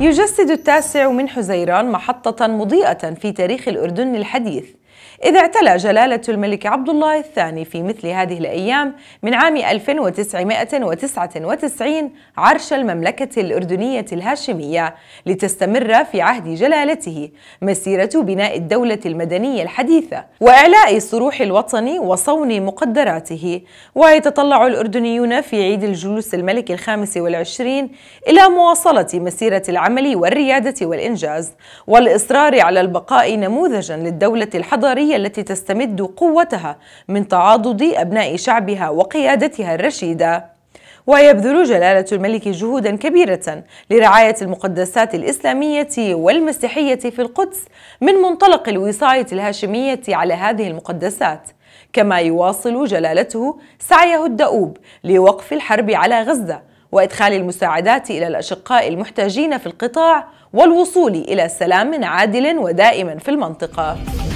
يجسد التاسع من حزيران محطة مضيئة في تاريخ الأردن الحديث إذا اعتلى جلالة الملك عبد الله الثاني في مثل هذه الأيام من عام 1999 عرش المملكة الأردنية الهاشمية لتستمر في عهد جلالته مسيرة بناء الدولة المدنية الحديثة وإعلاء صروح الوطني وصون مقدراته ويتطلع الأردنيون في عيد الجلوس الملك الخامس والعشرين إلى مواصلة مسيرة العمل والريادة والإنجاز والإصرار على البقاء نموذجا للدولة الحضرية الحضارية التي تستمد قوتها من تعاضد أبناء شعبها وقيادتها الرشيدة ويبذل جلالة الملك جهودا كبيرة لرعاية المقدسات الإسلامية والمسيحية في القدس من منطلق الوصاية الهاشمية على هذه المقدسات كما يواصل جلالته سعيه الدؤوب لوقف الحرب على غزة وإدخال المساعدات إلى الأشقاء المحتاجين في القطاع والوصول إلى سلام عادل ودائم في المنطقة